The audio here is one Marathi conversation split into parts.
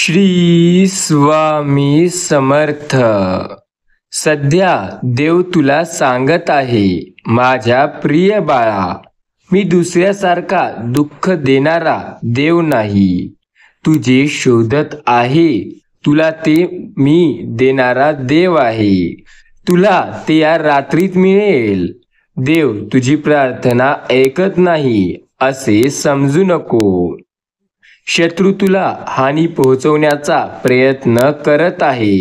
श्री स्वामी समर्थ सध्या देव तुला सांगत आहे माझ्या प्रिय बाळा मी दुसऱ्यासारखा दुःख देणारा देव नाही तुझे शोधत आहे तुला ते मी देणारा देव आहे तुला ते या रात्रीत मिळेल देव तुझी प्रार्थना ऐकत नाही असे समजू नको शत्रू तुला हानी पोहोचवण्याचा प्रयत्न करत आहे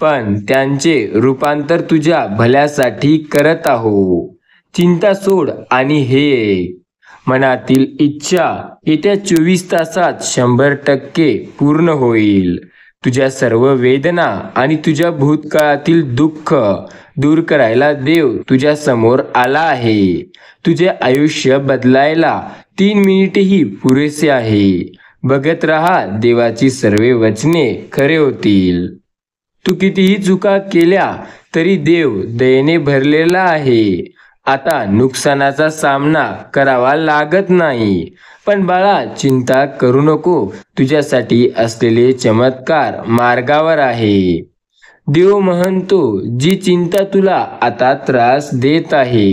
पण त्यांचे रूपांतर तुझ्या भल्यासाठी करत आहो चिंता सोड आणि हे मनातील इच्छा येत्या चोवीस तासात शंभर टक्के पूर्ण होईल तुझ्या सर्व वेदना आणि तुझ्या भूतकाळातील दुःख दूर करायला देव तुझ्या समोर आला आहे तुझे आयुष्य बदलायला तीन मिनिटेही पुरेसे आहे बघत रहा देवाची सर्व वचने खरे होतील तू कितीही चुका केल्या तरी देव दयेने भरलेला आहे आता नुकसानाचा सामना करावा लागत नाही पण बाळा चिंता करू नको तुझ्यासाठी असलेले चमत्कार मार्गावर आहे देव म्हणतो जी चिंता तुला आता त्रास देत आहे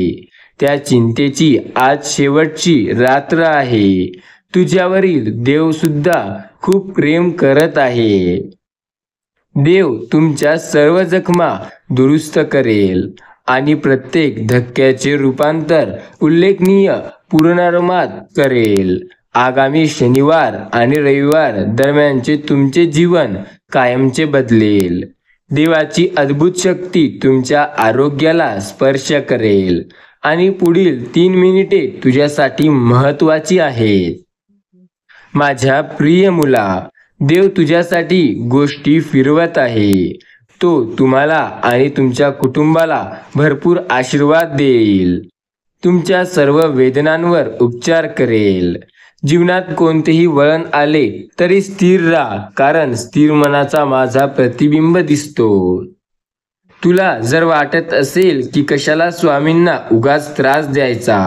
त्या चिंतेची आज शेवटची रात्र आहे तुझ्यावरील देव सुद्धा खूप प्रेम करत आहे देव तुमच्या सर्व जखमा दुरुस्त करेल आणि प्रत्येक धक्क्याचे रूपांतर उल्लेखनीय पूर्णारमात करेल आगामी शनिवार आणि रविवार दरम्यानचे तुमचे जीवन कायमचे बदलेल देवाची अद्भुत शक्ती तुमच्या आरोग्याला स्पर्श करेल आणि पुढील तीन मिनिटे तुझ्यासाठी महत्वाची आहेत माझ्या प्रिय मुला देव तुझ्यासाठी गोष्टी फिरवत आहे तो तुम्हाला आणि तुमच्या कुटुंबाला भरपूर आशीर्वाद देईल तुमच्या सर्व वेदनांवर उपचार करेल जीवनात कोणतेही वळण आले तरी स्थिर राहा कारण स्थिर मनाचा माझा प्रतिबिंब दिसतो तुला जर वाटत असेल की कशाला स्वामींना उगाच त्रास द्यायचा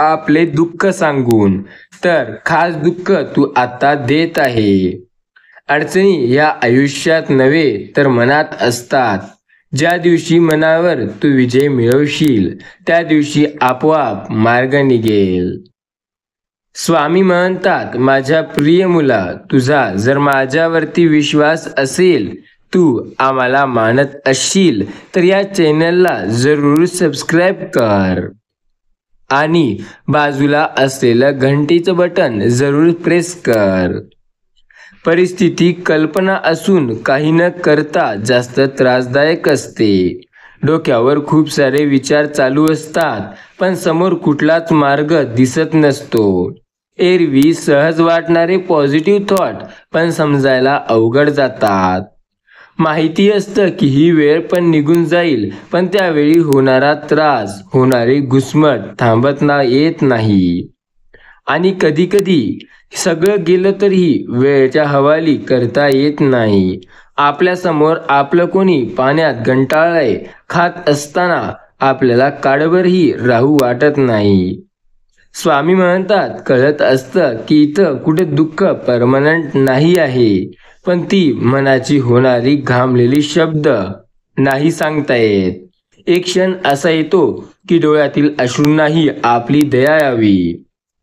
आपले दुःख सांगून तर खास दुःख तू आता देत आहे अडचणी या आयुष्यात नव्हे तर मनात असतात ज्या दिवशी मनावर तू विजय मिळवशील त्या दिवशी आपोआप मार्ग निघेल स्वामी म्हणतात माझ्या प्रिय मुला तुझा जर माझ्यावरती विश्वास असेल तू आम्हाला मानत असशील तर या चॅनलला जरूर सबस्क्राईब कर आणि बाजूला असलेलं घंटीचं बटन जरूर प्रेस कर परिस्थिती कल्पना असून काही न करता जास्त त्रासदायक असते डोक्यावर खूप सारे विचार चालू असतात पण समोर कुठलाच मार्ग दिसत नसतो एरवी सहज वाटणारे पॉझिटिव्ह थॉट पण समजायला अवघड जातात माहिती असतं की ही वेळ पण निघून जाईल पण त्यावेळी होणारा त्रास होणारी घुसमट थांबत ना येत नाही आणि कधीकधी सगळं गेलं तरीही वेळच्या हवाली करता येत नाही आपल्या समोर आपलं कोणी पाण्यात गंटाळलंय खात असताना आपल्याला काळभरही राहू वाटत नाही स्वामी म्हणतात कळत असतं की इथं कुठे दुःख परमनंट नाही आहे पण ती मनाची होणारी घामलेली शब्द नाही सांगता येत एक क्षण असा येतो की डोळ्यातील अश्रूंनाही आपली दया यावी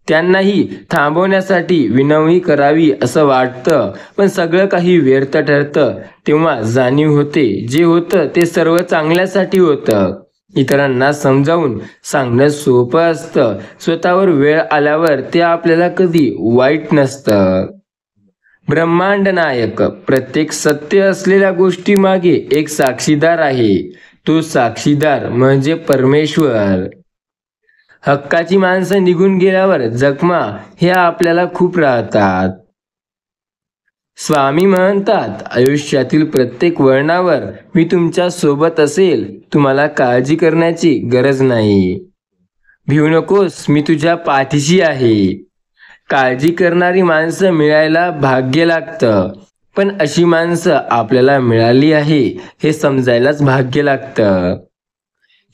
त्यांनाही थांबवण्यासाठी विनवणी करावी असं वाटतं पण सगळं काही व्यर्थ ठरतं तेव्हा जाणीव होते जे होतं ते सर्व चांगल्यासाठी होतं इतरांना समजावून सांगणं सोपं असतं स्वतःवर वेळ आल्यावर ते आपल्याला कधी वाईट नसतं ब्रह्मांड नायक प्रत्येक सत्य असलेल्या गोष्टी मागे एक साक्षीदार आहे तो साक्षीदार म्हणजे परमेश्वर हक्काची माणसं निघून गेल्यावर जखमा ह्या आपल्याला खूप राहतात स्वामी म्हणतात आयुष्यातील प्रत्येक वळणावर मी तुमच्या सोबत असेल तुम्हाला काळजी करण्याची गरज नाही भिवू नकोस मी तुझ्या पाठीशी आहे काळजी करणारी माणसं मिळायला भाग्य लागतं पण अशी माणसं आपल्याला मिळाली आहे हे समजायलाच भाग्य लागतं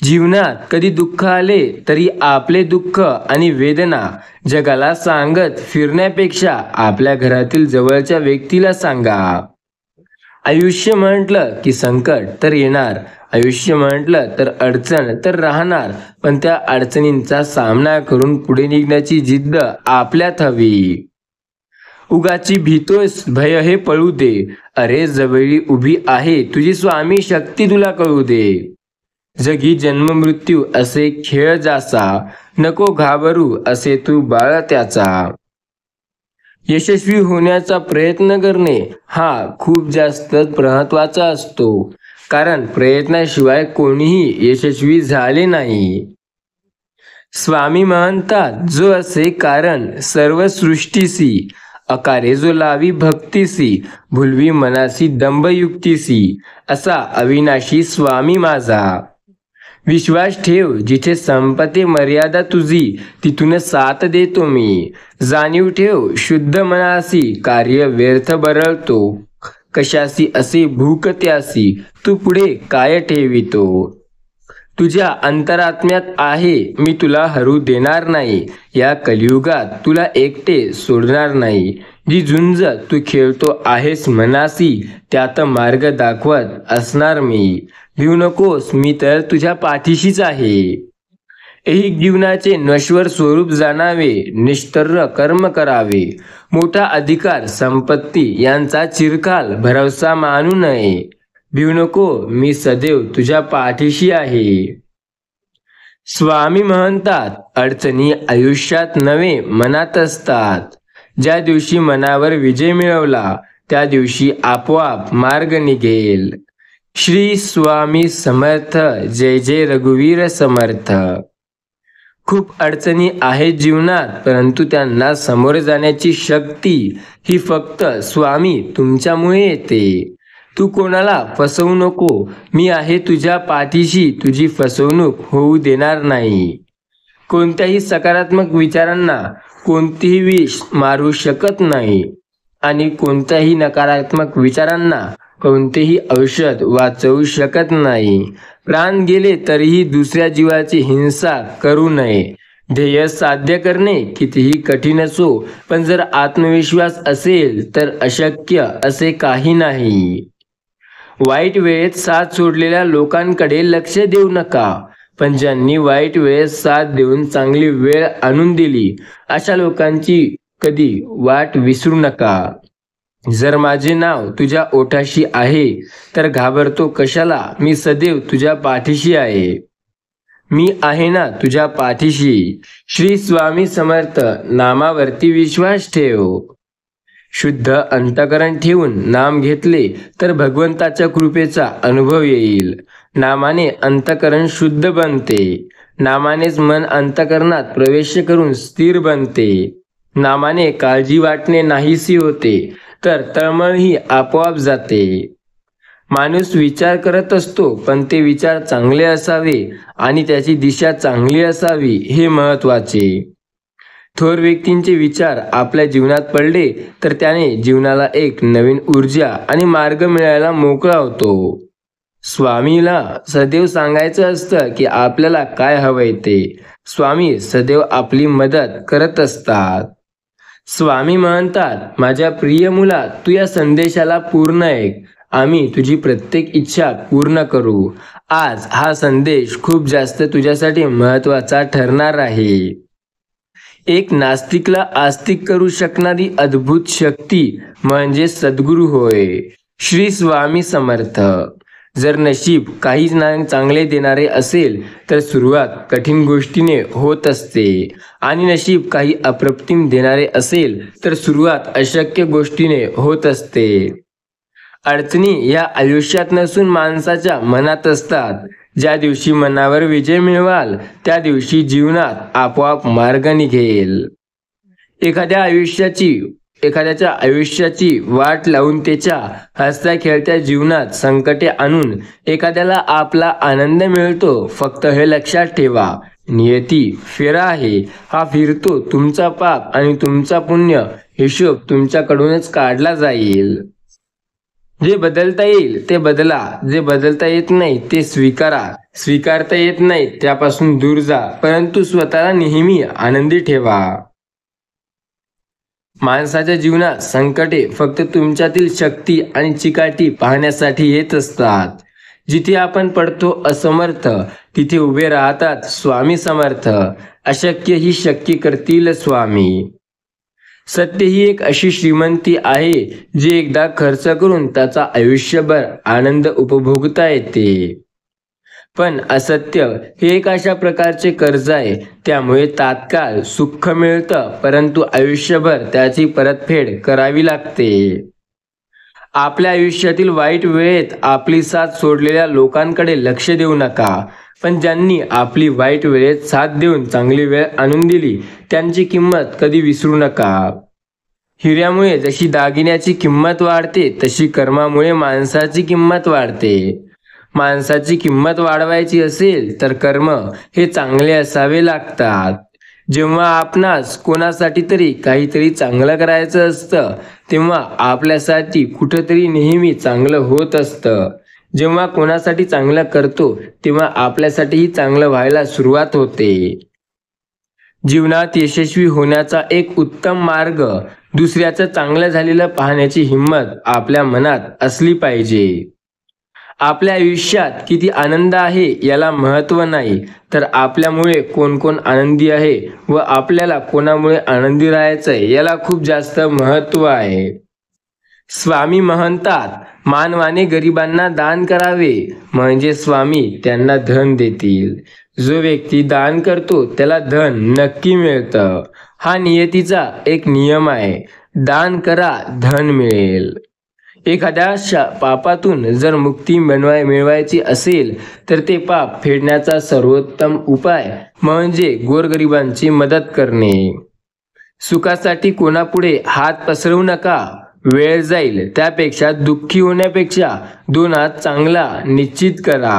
जीवनात कधी दुःख आले तरी आपले दुःख आणि वेदना जगाला सांगत फिरण्यापेक्षा आपल्या घरातील जवळच्या व्यक्तीला सांगा आयुष्य म्हटलं की संकट तर येणार आयुष्य म्हटलं तर अडचण तर राहणार पण त्या अडचणींचा सामना करून पुढे निघण्याची जिद्द आपल्यात हवी उगाची भीतोस भय हे पळू दे अरे जवळी उभी आहे तुझी स्वामी शक्ती तुला कळू दे जगी जन्म मृत्यू असे खेळ जासा नको घाबरू असे तू बाळ त्याचा यशस्वी होण्याचा प्रयत्न करणे हा खूप जास्त महत्वाचा असतो कारण प्रयत्नाशिवाय कोणीही यशस्वी झाले नाही स्वामी म्हणतात जो असे कारण सर्व सृष्टीसी अकारे जो लावी भक्तीसी भुलवी मनासी दंभयुक्तीसी असा अविनाशी स्वामी माझा विश्वास ठेव जिथे संपते मर्यादा तुझी तिथून साथ देतो मी जाणीव ठेव शुद्ध मनासी कार्य व्यर्थ बरळतो कशासी असे भूकत्यासी तू पुढे काय ठेवितो तुझ्या अंतरात्म्यात आहे मी तुला हरू देणार नाही या कलियुगात तुला एकटे सोडणार नाही जी झुंज तू खेळतो आहेस मनासी त्यात मार्ग दाखवत असणार मी भिऊ नकोस मी तर तुझ्या पाठीशीच आहे एक जीवनाचे नश्वर स्वरूप जाणावे निष्ठर्र कर्म करावे मोठा अधिकार संपत्ती यांचा चिरकाल भरवसा मानू नये भिवू नको मी सदैव तुझ्या पाठीशी आहे स्वामी म्हणतात अडचणी आयुष्यात नवे मनात असतात ज्या दिवशी मनावर विजय मिळवला त्या दिवशी आपोआप मार्ग निघेल श्री स्वामी समर्थ जय जय रघुवीर समर्थ खूप अडचणी आहे जीवनात परंतु त्यांना सामोरे जाण्याची शक्ती ही फक्त स्वामी तुमच्यामुळे येते तू कोणाला फसवू नको मी आहे तुझ्या पाठीशी तुझी फसवणूक होऊ देणार नाही कोणत्याही सकारात्मक विचारांना कोणतीही विष मारू शकत नाही आणि कोणत्याही नकारात्मक विचारांना कोणतेही औषध वाचवू शकत नाही प्राण गेले तरीही दुसऱ्या जीवाची हिंसा करू नये ध्येय साध्य करणे कितीही कठीण असो पण जर आत्मविश्वास असेल तर अशक्य असे काही नाही वाईट वेळेत साथ सोडलेल्या लोकांकडे लक्ष देऊ नका पण ज्यांनी वाईट वेळेत साथ देऊन चांगली वेळ आणून दिली अशा लोकांची कधी वाट विसरू नका जर माझे नाव तुझ्या ओठाशी आहे तर घाबरतो कशाला मी सदैव तुझ्या पाठीशी आहे मी आहे ना तुझ्या पाठीशी श्री स्वामी समर्थ नामावरती विश्वास ठेव शुद्ध अंतकरण ठेवून नाम घेतले तर भगवंताच्या कृपेचा अनुभव येईल नामाने अंतकरण शुद्ध बनते नामानेच मन अंतकरणात प्रवेश करून स्थिर बनते नामाने काळजी वाटणे नाहीशी होते तर तळमळ ही आपोआप जाते माणूस विचार करत असतो पण ते विचार चांगले असावे आणि त्याची दिशा चांगली असावी हे महत्वाचे थोर व्यक्तींचे विचार आपल्या जीवनात पडले तर त्याने जीवनाला एक नवीन ऊर्जा आणि मार्ग मिळायला मोकळा होतो स्वामीला सदैव सांगायचं असतं की आपल्याला काय हवंय ते स्वामी सदैव आपली मदत करत असतात स्वामी म्हणतात माझ्या प्रिय मुला तू या संदेशाला पूर्ण ऐक आम्ही तुझी प्रत्येक इच्छा पूर्ण करू आज हा संदेश खूप जास्त तुझ्यासाठी महत्वाचा ठरणार आहे एक नास्तिकला आस्तिक करू शकणारी अद्भुत शक्ती म्हणजे सद्गुरु होय श्री स्वामी समर्थ जर नशीब काहीच ना चांगले देणारे असेल तर सुरुवात कठीण गोष्टीने होत असते आणि नशीब काही अप्रतिम देणारे असेल तर सुरुवात अशक्य गोष्टीने होत असते अडचणी या आयुष्यात नसून माणसाच्या मनात असतात ज्या दिवशी मनावर विजय मिळवाल त्या दिवशी जीवनात आपोआप मार्ग निघेल एखाद्या आयुष्याची एखाद्याच्या आयुष्याची वाट लावून त्याच्या हसत्या खेळत्या जीवनात संकटे आणून एखाद्याला आपला आनंद मिळतो फक्त हे लक्षात ठेवा नियती फेरा आहे हा फिरतो तुमचा पाप आणि तुमचा पुण्य हिशोब तुमच्याकडूनच काढला जाईल जे बदलता येईल ते बदला जे बदलता येत नाही ते स्वीकारा स्वीकारता येत नाही त्यापासून दूर जा परंतु स्वतःला नेहमी आनंदी ठेवा माणसाच्या जीवनात संकटे फक्त तुमच्यातील शक्ती आणि चिकाटी पाहण्यासाठी येत असतात जिथे आपण पडतो असमर्थ तिथे उभे राहतात स्वामी समर्थ अशक्य ही शक्य करतील स्वामी सत्य ही एक अशी श्रीमंती आहे जी एकदा खर्च करून त्याचा आयुष्यभर आनंद उपभोगता येते पण असत्य हे एक अशा प्रकारचे कर्ज आहे त्यामुळे तात्काळ सुख मिळतं परंतु आयुष्यभर त्याची परतफेड करावी लागते आपल्या आयुष्यातील वाईट वेळेत आपली साथ सोडलेल्या लोकांकडे लक्ष देऊ नका पण ज्यांनी आपली वाईट वेळेत साथ देऊन चांगली वेळ आणून दिली त्यांची किंमत कधी विसरू नका हिऱ्यामुळे जशी दागिन्याची किंमत वाढते तशी कर्मामुळे माणसाची किंमत वाढते माणसाची किंमत वाढवायची असेल तर कर्म हे चांगले असावे लागतात जेव्हा आपणास कोणासाठी तरी काहीतरी चांगलं करायचं असतं तेव्हा आपल्यासाठी कुठंतरी नेहमी चांगलं होत असतं जेव्हा कोणासाठी चांगलं करतो तेव्हा आपल्यासाठीही चांगलं व्हायला सुरुवात होते जीवनात यशस्वी होण्याचा एक उत्तम मार्ग दुसऱ्याचं चांगलं झालेलं पाहण्याची हिंमत आपल्या मनात असली पाहिजे आपल्या आयुष्यात किती आनंद आहे याला महत्व नाही तर आपल्यामुळे कोण कोण आनंदी आहे व आपल्याला कोणामुळे आनंदी राहायचं आहे याला खूप जास्त महत्व आहे स्वामी म्हणतात मानवाने गरिबांना दान करावे म्हणजे स्वामी त्यांना धन देतील जो व्यक्ती दान करतो त्याला धन नक्की मिळतं हा नियतीचा एक नियम आहे दान करा धन मिळेल एखाद्या पापातून जर मुक्ती मिळवाय मिळवायची असेल तर ते पाप फेडण्याचा सर्वोत्तम उपाय म्हणजे गोरगरिबांची मदत करणे सुखासाठी कोणापुढे हात पसरवू नका वेळ जाईल त्यापेक्षा दुःखी होण्यापेक्षा दोन हात चांगला निश्चित करा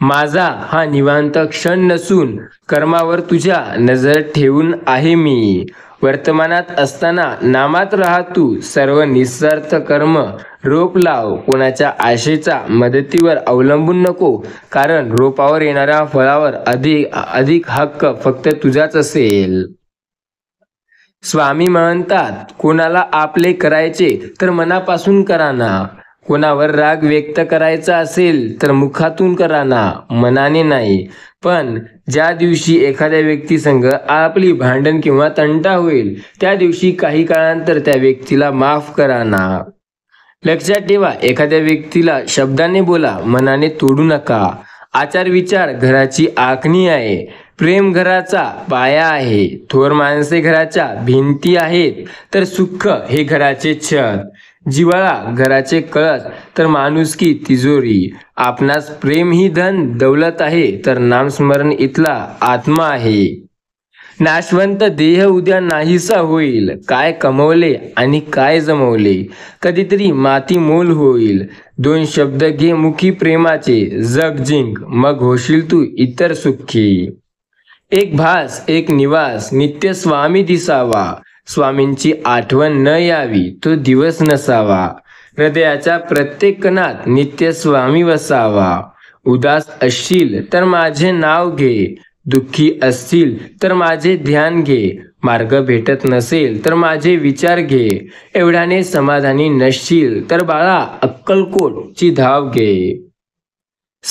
माझा हा निवांत क्षण नसून कर्मावर तुझ्या नजर ठेवून आहे मी वर्तमानात असताना नामात राहतू सर्व निस्वार्थ कर्म रोप लाव कोणाच्या आशेचा मदतीवर अवलंबून नको कारण रोपावर येणाऱ्या फळावर अधिक अधिक हक्क फक्त तुझाच असेल स्वामी म्हणतात कोणाला आपले करायचे तर मनापासून कराना कोणावर राग व्यक्त करायचा असेल तर मुखातून कराना मनाने नाही पण ज्या दिवशी एखाद्या व्यक्तीसंग आपली भांडण किंवा तंटा होईल त्या दिवशी काही काळानंतर त्या व्यक्तीला माफ करा ना लक्षात ठेवा एखाद्या व्यक्तीला शब्दाने बोला मनाने तोडू नका आचार विचार घराची आखणी आहे प्रेम घराचा पाया आहे थोर माणसे घराच्या भिंती आहेत तर सुख हे घराचे छत जीवाला घराचे कळस तर की तिजोरी आपणास प्रेम ही धन दौलत आहे तर नामस्मरण इथला आत्मा आहे नाशवंत देह उद्या नाहीसा होईल काय कमवले आणि काय जमवले कधीतरी माती मोल होईल दोन शब्द घे मुखी प्रेमाचे जग जिंक मग होशील तू इतर सुखी एक भास एक निवास नित्य स्वामी दिसावा स्वामींची आठवण न यावी तो दिवस नसावा हृदयाच्या प्रत्येक कणात नित्य स्वामी वसावा उदास असशील तर माझे नाव घे दुःखी असतील तर माझे ध्यान घे मार्ग भेटत नसेल तर माझे विचार घे एवढ्याने समाधानी नसशील तर बाळा अक्कलकोटची धाव घे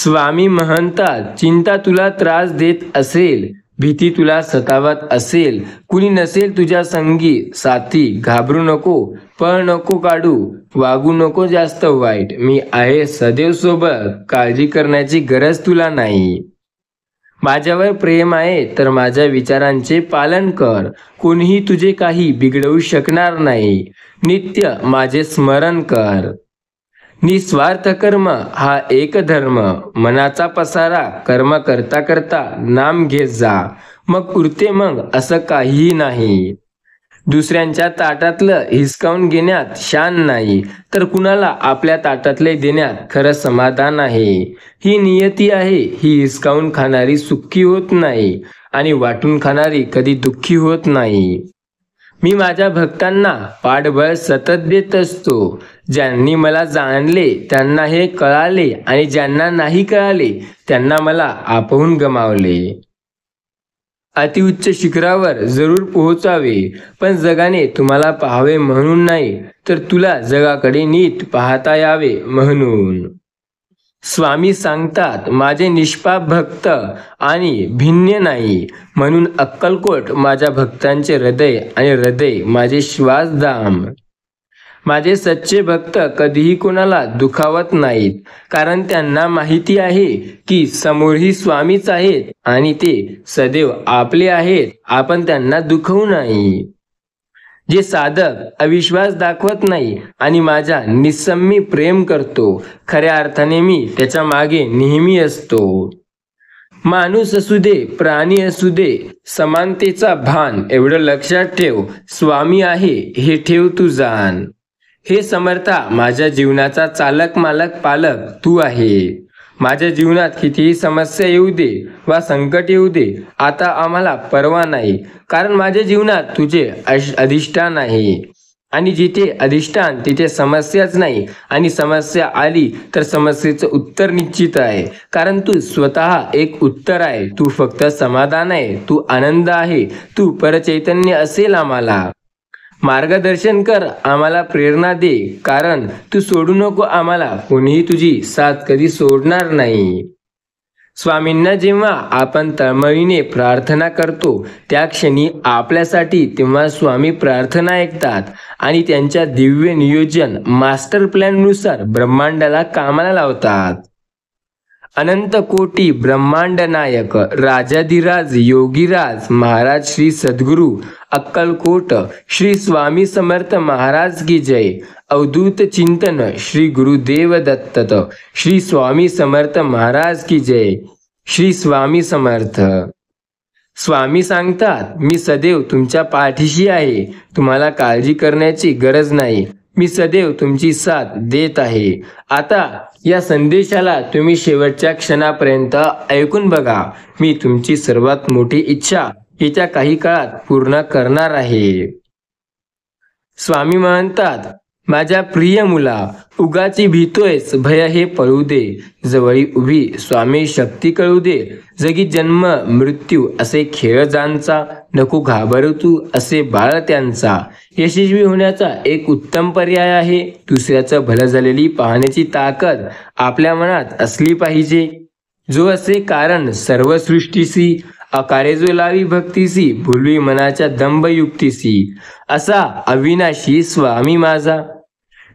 स्वामी महंतात चिंता तुला त्रास देत असेल भीती तुला सतावत असेल कुणी नसेल तुझ्या संगी साथी घाबरू नको पळ नको काढू वागू नको जास्त वाईट मी आहे सदैव सोबत काळजी करण्याची गरज तुला नाही माझ्यावर प्रेम आहे तर माझ्या विचारांचे पालन कर कोणीही तुझे काही बिघडवू शकणार नाही नित्य माझे स्मरण कर निस्वार्थ कर्म हा एक धर्म मनाचा पसारा कर्म करता करता नाम घेत जा मग पुरते मग असं काहीही नाही दुसऱ्यांच्या ताटातलं हिसकावून घेण्यात शान नाही तर कुणाला आपल्या ताटातले देण्यात खरं समाधान आहे ही नियती आहे ही हिसकावून खाणारी सुखी होत नाही आणि वाटून खाणारी कधी दुःखी होत नाही मी माझ्या भक्तांना पाठबळ सतत देत असतो ज्यांनी मला जाणले त्यांना हे कळाले आणि ज्यांना नाही कळाले त्यांना मला आपहून गमावले अतिउच्च शिखरावर जरूर पोहोचावे पण जगाने तुम्हाला पाहावे म्हणून नाही तर तुला जगाकडे नीट पाहता यावे म्हणून स्वामी सांगतात माझे निष्पाप भक्त आणि भिन्न नाही म्हणून अक्कलकोट माझ्या भक्तांचे हृदय आणि हृदय माझे श्वासधाम माझे सच्चे भक्त कधीही कोणाला दुखावत नाहीत कारण त्यांना माहिती आहे की समोरही स्वामीच आहेत आणि ते सदैव आपले आहेत आपण त्यांना दुखवू नाही जे साधक अविश्वास दाखवत नाही आणि माझा निसम्मी प्रेम करतो खऱ्या अर्थाने मी त्याच्या मागे नेहमी असतो माणूस असू दे प्राणी असू दे समानतेचा भान एवढं लक्षात ठेव स्वामी आहे हे ठेव तू जाण हे समर्था माझ्या जीवनाचा चालक मालक पालक तू आहे माझ्या जीवनात कितीही समस्या येऊ दे वा संकट येऊ दे आता आम्हाला परवा नाही कारण माझ्या जीवनात तुझे अधिष्ठान आहे आणि जिथे अधिष्ठान तिथे समस्याच नाही आणि समस्या आली तर समस्येचं उत्तर निश्चित आहे कारण तू स्वतः एक उत्तर आहे तू फक्त समाधान आहे तू आनंद आहे तू परचैतन्य असेल आम्हाला मार्गदर्शन कर आम्हाला प्रेरणा दे कारण तू सोडू नको आम्हाला कोणीही तुझी साथ कधी सोडणार नाही स्वामींना जेव्हा आपण तळमळीने प्रार्थना करतो त्या क्षणी आपल्यासाठी तेव्हा स्वामी प्रार्थना ऐकतात आणि त्यांच्या दिव्य नियोजन मास्टर नुसार ब्रह्मांडाला कामाला लावतात अनंत कोटी ब्रह्मांड नायक राजाधिराज योगीराज महाराज श्री सद्गुरू अक्कलकोट श्री स्वामी समर्थ महाराज की जय अवधूत चिंतन श्री गुरुदेव दत्तत श्री स्वामी समर्थ महाराज की जय श्री स्वामी समर्थ स्वामी सांगतात मी सदैव तुमच्या पाठीशी आहे तुम्हाला काळजी करण्याची गरज नाही मी सदैव तुमची साथ देत आहे आता या संदेशाला तुम्ही शेवटच्या क्षणापर्यंत ऐकून बघा मी तुमची सर्वात मोठी इच्छा येत्या काही काळात पूर्ण करणार आहे स्वामी म्हणतात माझ्या प्रिय मुला उगाची भीतोयस भय हे पळू दे जवळी उभी स्वामी शक्ती कळू दे जगी जन्म मृत्यू असे खेळ जांचा नको घाबरू तू असे बाळ त्यांचा यशस्वी होण्याचा एक उत्तम पर्याय आहे दुसऱ्याचं भलं झालेली पाहण्याची ताकद आपल्या मनात असली पाहिजे जो असे कारण सर्व सृष्टीसी अकारे जो लावी भक्तीसी भुलवी मनाच्या दंभयुक्तीसी असा अविनाशी स्वामी माझा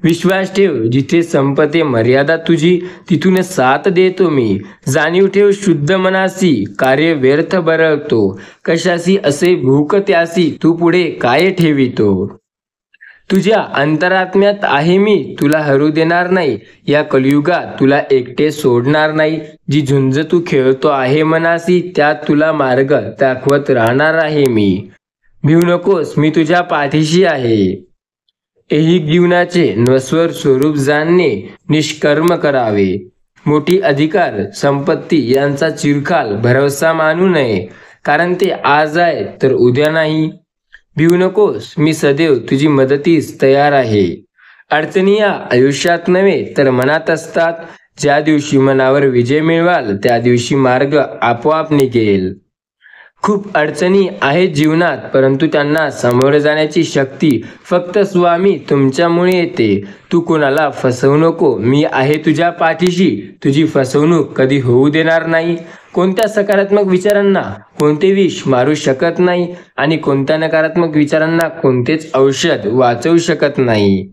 विश्वास ठेव जिथे संपते मर्यादा तुझी तिथून साथ देतो मी जाणीव ठेव शुद्ध मनासी कार्य व्यर्थ बरळतो कशासी असे भूक त्यासी तू पुढे काय ठेवितो तुझ्या अंतरात्म्यात आहे मी तुला हरू देणार नाही या कलियुगात तुला एकटे सोडणार नाही जी झुंज तू खेळतो आहे मनासी त्यात तुला मार्ग दाखवत राहणार आहे मी भिऊ नकोस मी तुझ्या पाठीशी आहे ऐहिक जीवनाचे नश्वर स्वरूप जाणणे निष्कर्म करावे मोठी अधिकार संपत्ती यांचा चिरकाल भरवसा मानू नये कारण ते आज आहे तर उद्या नाही भिवू नकोस मी सदैव तुझी मदतीस तयार आहे अडचणी या आयुष्यात नव्हे तर मनात असतात ज्या दिवशी मनावर विजय मिळवाल त्या दिवशी मार्ग आपोआप निघेल खूप अडचणी आहेत जीवनात परंतु त्यांना सामोरे जाण्याची शक्ती फक्त स्वामी तुमच्यामुळे येते तू कोणाला फसवू नको मी आहे तुझ्या पाठीशी तुझी फसवणूक कधी होऊ देणार नाही कोणत्या सकारात्मक विचारांना कोणते विष मारू शकत नाही आणि कोणत्या नकारात्मक विचारांना कोणतेच औषध वाचवू शकत नाही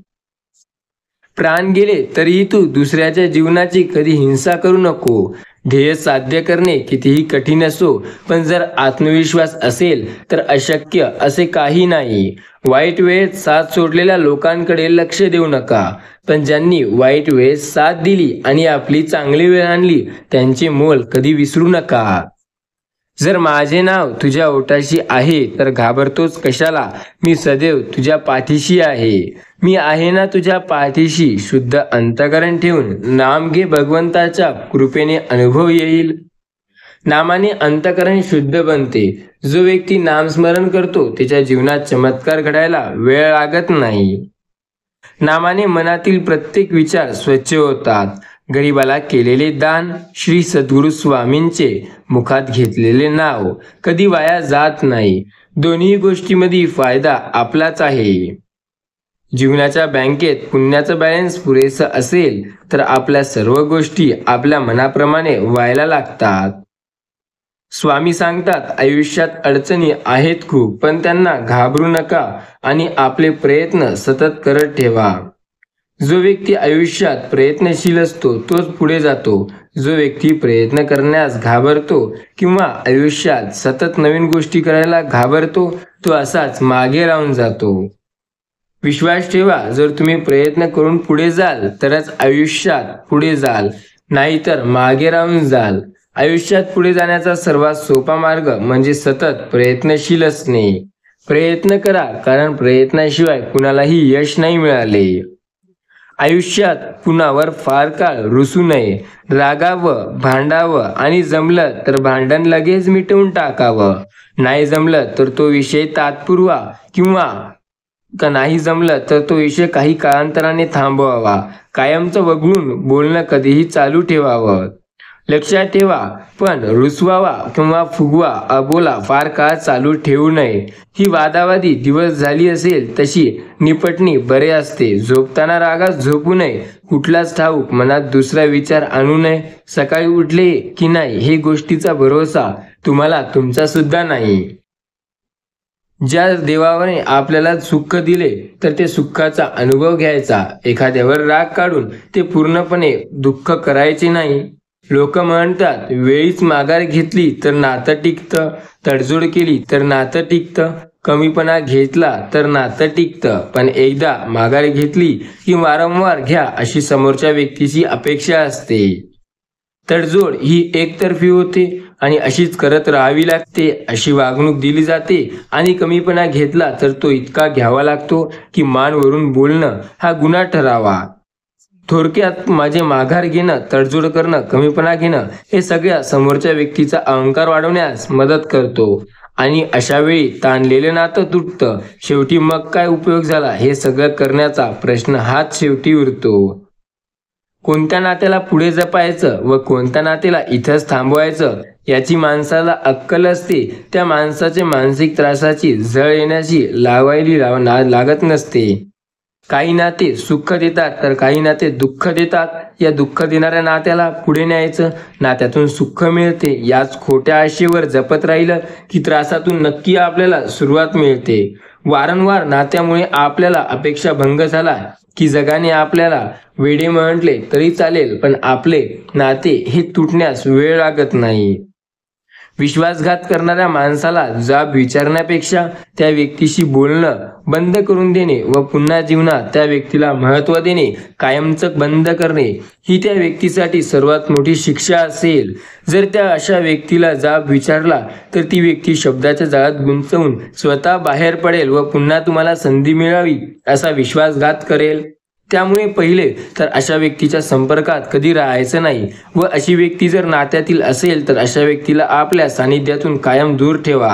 प्राण गेले तरीही तू दुसऱ्याच्या जीवनाची कधी हिंसा करू नको ध्येय साध्य करणे कितीही कठीण असो पण जर आत्मविश्वास असेल तर अशक्य असे काही नाही वाईट वेळेत साथ सोडलेल्या लोकांकडे लक्ष देऊ नका पण ज्यांनी वाईट वेळेत साथ दिली आणि आपली चांगली वेळ आणली त्यांचे मोल कधी विसरू नका जर माझे नाव तुझ्या ओटाशी आहे तर घाबरतोच कशाला मी सदैव तुझ्या पाठीशी आहे मी आहे ना तुझ्या पाठीशी शुद्ध अंतकरण ठेवून नाम घे भगवंताच्या कृपेने अनुभव येईल नामाने अंतकरण शुद्ध बनते जो व्यक्ती नामस्मरण करतो त्याच्या जीवनात चमत्कार घडायला वेळ लागत नाही नामाने मनातील प्रत्येक विचार स्वच्छ होतात गरीबाला केलेले दान श्री सद्गुरु स्वामींचे मुखात घेतलेले नाव कधी वाया जात नाही दोन्ही गोष्टीमध्ये फायदा आपलाच आहे जीवनाच्या बँकेत पुण्याचा बॅलन्स पुरेसा असेल तर आपल्या सर्व गोष्टी आपल्या मनाप्रमाणे व्हायला लागतात स्वामी सांगतात आयुष्यात अडचणी आहेत खूप पण त्यांना घाबरू नका आणि आपले प्रयत्न सतत करत ठेवा जो व्यक्ती आयुष्यात प्रयत्नशील असतो तोच पुढे जातो जो व्यक्ती प्रयत्न करण्यास घाबरतो किंवा आयुष्यात सतत नवीन गोष्टी करायला घाबरतो तो असाच मागे राहून जातो विश्वास ठेवा जर तुम्ही प्रयत्न करून पुढे जाल तरच आयुष्यात पुढे जाल नाहीतर मागे राहून जाल आयुष्यात पुढे जाण्याचा सर्वात सोपा मार्ग म्हणजे सतत प्रयत्नशील असणे प्रयत्न करा कारण प्रयत्नाशिवाय कुणालाही यश नाही मिळाले आयुष्यात कुणावर फार काळ रुसू नये रागावं भांडावं आणि जमलं तर भांडण लगेच मिटवून टाकावं नाही जमलं तर तो विषय तात्पुरवा किंवा का नाही जमलं तर तो विषय काही काळांतराने थांबवावा कायमचं वगळून बोलणं कधीही चालू ठेवावं लक्षात ठेवा पण रुसवावा किंवा फुगवा अबोला फार काळ चालू ठेवू नये ही वादावादी दिवस झाली असेल तशी निपटणी बरे असते झोपताना रागात झोपू नये कुठलाच ठाऊक मनात दुसरा विचार आणू नये सकाळी उठले की नाही हे गोष्टीचा भरोसा तुम्हाला तुमचा सुद्धा नाही ज्या देवावरने आपल्याला सुख दिले तर ते सुखाचा अनुभव घ्यायचा एखाद्यावर राग काढून ते पूर्णपणे दुःख करायचे नाही लोक म्हणतात वेळीच माघार घेतली तर नातं टिकत तडजोड केली तर नातं टिकत कमीपणा घेतला तर नातं टिकत पण एकदा माघार घेतली की वारंवार घ्या अशी समोरच्या व्यक्तीची अपेक्षा असते तडजोड ही एकतर्फी होते आणि अशीच करत राहावी लागते अशी वागणूक दिली जाते आणि कमीपणा घेतला तर तो इतका घ्यावा लागतो की मानवरून बोलणं हा गुन्हा ठरावा थोडक्यात माझे माघार घेणं तडजोड करणं कमीपणा घेणं हे सगळ्या समोरच्या व्यक्तीचा अहंकार वाढवण्यास मदत करतो आणि अशा वेळी ताणलेलं नातं तुटतं शेवटी मग काय उपयोग झाला हे सगळं करण्याचा प्रश्न हाच शेवटी उरतो कोणत्या नात्याला पुढे जपायचं व कोणत्या नात्याला इथंच थांबवायचं याची माणसाला अक्कल असते त्या माणसाचे मानसिक त्रासाची जळ येण्याची लावायली लाव लागत नसते काही नाते सुख देतात तर काही नाते दुःख देतात या दुःख देणाऱ्या नात्याला पुढे न्यायचं नात्यातून सुख मिळते याच खोट्या आशेवर जपत राहिलं की त्रासातून नक्की आपल्याला सुरुवात मिळते वारंवार नात्यामुळे आपल्याला अपेक्षा भंग झाला की जगाने आपल्याला वेडे म्हटले तरी चालेल पण आपले नाते हे तुटण्यास वेळ लागत नाही विश्वासघात करणाऱ्या माणसाला जाब विचारण्यापेक्षा त्या व्यक्तीशी बोलणं बंद करून देणे व पुन्हा जीवनात त्या व्यक्तीला महत्त्व देणे कायमचं बंद करणे ही त्या व्यक्तीसाठी सर्वात मोठी शिक्षा असेल जर त्या अशा व्यक्तीला जाब विचारला तर ती व्यक्ती शब्दाच्या जाळात गुंतवून स्वतः बाहेर पडेल व पुन्हा तुम्हाला संधी मिळावी असा विश्वासघात करेल त्यामुळे पहिले तर अशा व्यक्तीच्या संपर्कात कधी राहायचं नाही व अशी व्यक्ती जर नात्यातील असेल तर अशा व्यक्तीला आपल्या सानिध्यातून कायम दूर ठेवा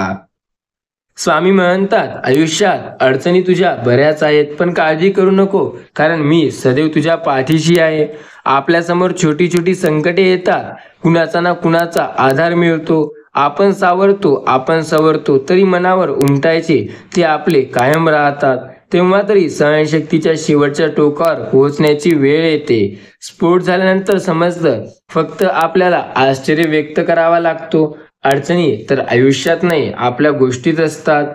स्वामी म्हणतात आयुष्यात अडचणी तुझ्या बऱ्याच आहेत पण काळजी करू नको कारण मी सदैव तुझ्या पाठीशी आहे आपल्यासमोर छोटी छोटी संकटे येतात कुणाचा ना कुणाचा आधार मिळतो आपण सावरतो आपण सावरतो तरी मनावर उमटायचे ते आपले कायम राहतात तेव्हा तरी सहनशक्तीच्या शेवटच्या टोकावर पोहोचण्याची वेळ येते स्फोट झाल्यानंतर समजतं फक्त आपल्याला आश्चर्य व्यक्त करावा लागतो अडचणी तर आयुष्यात नाही आपल्या गोष्टीत असतात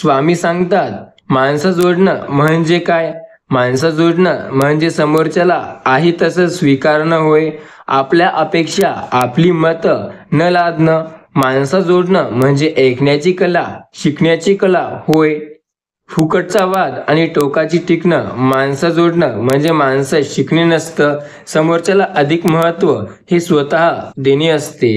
स्वामी सांगतात माणसं जोडणं म्हणजे काय माणसं जोडणं म्हणजे समोरच्याला आहे तसं स्वीकारणं होय आपल्या अपेक्षा आपली मतं न लादणं माणसं जोडणं म्हणजे ऐकण्याची कला शिकण्याची कला होय फुकटचा वाद आणि टोकाची टिकणं माणसं जोडणं म्हणजे माणसं शिकणे नसतं समोरच्याला अधिक महत्व हे स्वतः देणे असते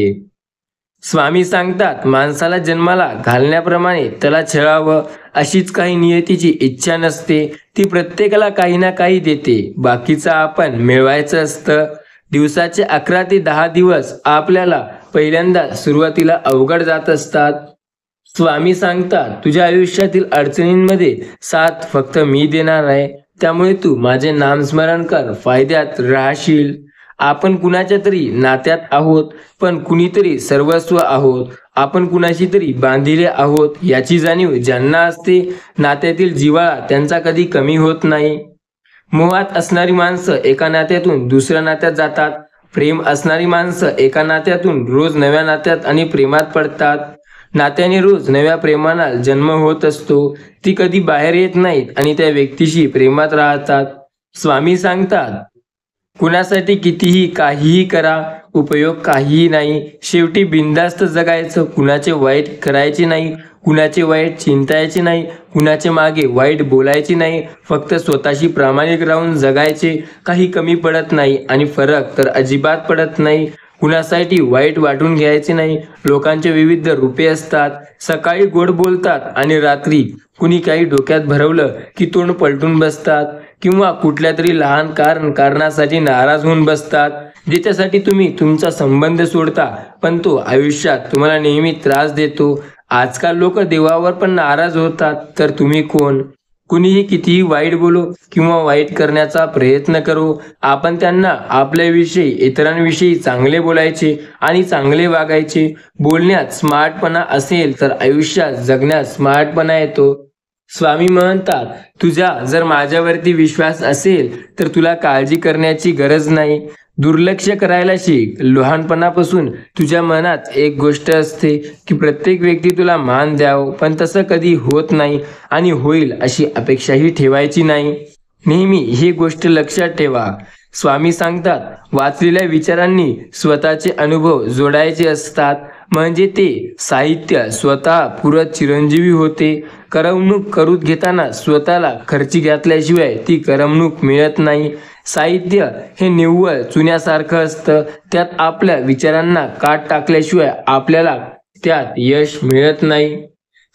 स्वामी सांगतात माणसाला जन्माला घालण्याप्रमाणे त्याला छळावं अशीच काही नियतीची इच्छा नसते ती प्रत्येकाला काही ना काही देते बाकीचं आपण मिळवायचं असतं दिवसाचे अकरा ते दहा दिवस आपल्याला पहिल्यांदा सुरुवातीला अवघड जात असतात स्वामी सांगतात तुझ्या आयुष्यातील अडचणींमध्ये साथ फक्त मी देणार आहे त्यामुळे तू माझे नामस्मरण कर फायद्यात राहशील आपण कुणाच्या तरी नात्यात आहोत पण कुणीतरी सर्वस्व आहोत आपण कुणाशी तरी बांधिले आहोत याची जाणीव ज्यांना असते नात्यातील जिवाळा त्यांचा कधी कमी होत नाही मोहात असणारी माणसं एका नात्यातून दुसऱ्या नात्यात जातात प्रेम असणारी माणसं एका नात्यातून रोज नव्या नात्यात आणि प्रेमात पडतात नात्याने रोज नव्या प्रेमाला जन्म होत असतो ती कधी बाहेर येत नाहीत आणि त्या व्यक्तीशी प्रेमात राहतात स्वामी सांगतात कुणासाठी कितीही काहीही करा उपयोग काहीही नाही शेवटी बिंदास्त जगायचं कुणाचे वाईट करायचे नाही कुणाचे वाईट चिंतायचे नाही कुणाचे मागे वाईट बोलायचे नाही फक्त स्वतःशी प्रामाणिक राहून जगायचे काही कमी पडत नाही आणि फरक तर अजिबात पडत नाही कुणासाठी वाईट वाटून घ्यायचे नाही लोकांचे विविध रूपे असतात सकाळी गोड बोलतात आणि रात्री कुणी काही डोक्यात भरवलं की तोंड पलटून बसतात किंवा कुठल्या तरी लहान कारण कारणासाठी नाराज होऊन बसतात ज्याच्यासाठी तुम्ही तुमचा संबंध सोडता पण तो आयुष्यात तुम्हाला नेहमी त्रास देतो आजकाल लोक देवावर पण नाराज होतात तर तुम्ही कोण कुणीही कितीही वाईट बोलू किंवा वाईट करण्याचा प्रयत्न करू आपण त्यांना आपल्याविषयी इतरांविषयी चांगले बोलायचे आणि चांगले वागायचे बोलण्यात स्मार्टपणा असेल तर आयुष्यात जगण्यात स्मार्टपणा येतो स्वामी म्हणतात तुझ्या जर माझ्यावरती विश्वास असेल तर तुला काळजी करण्याची गरज नाही दुर्लक्ष करायला शिक लहानपणापासून तुझ्या मनात एक गोष्ट असते की प्रत्येक व्यक्ती तुला मान द्यावं पण तसं कधी होत नाही आणि होईल अशी अपेक्षाही ठेवायची नाही नेहमी ही गोष्ट लक्षात ठेवा स्वामी सांगतात वाचलेल्या विचारांनी स्वतःचे अनुभव जोडायचे असतात म्हणजे ते साहित्य स्वतः पुरत चिरंजीवी होते करमणूक करून घेताना स्वतःला खर्ची घातल्याशिवाय ती करमणूक मिळत नाही साहित्य हे निव्वळ चुन्यासारखं असतं त्यात आपल्या विचारांना काट टाकल्याशिवाय आपल्याला त्यात यश मिळत नाही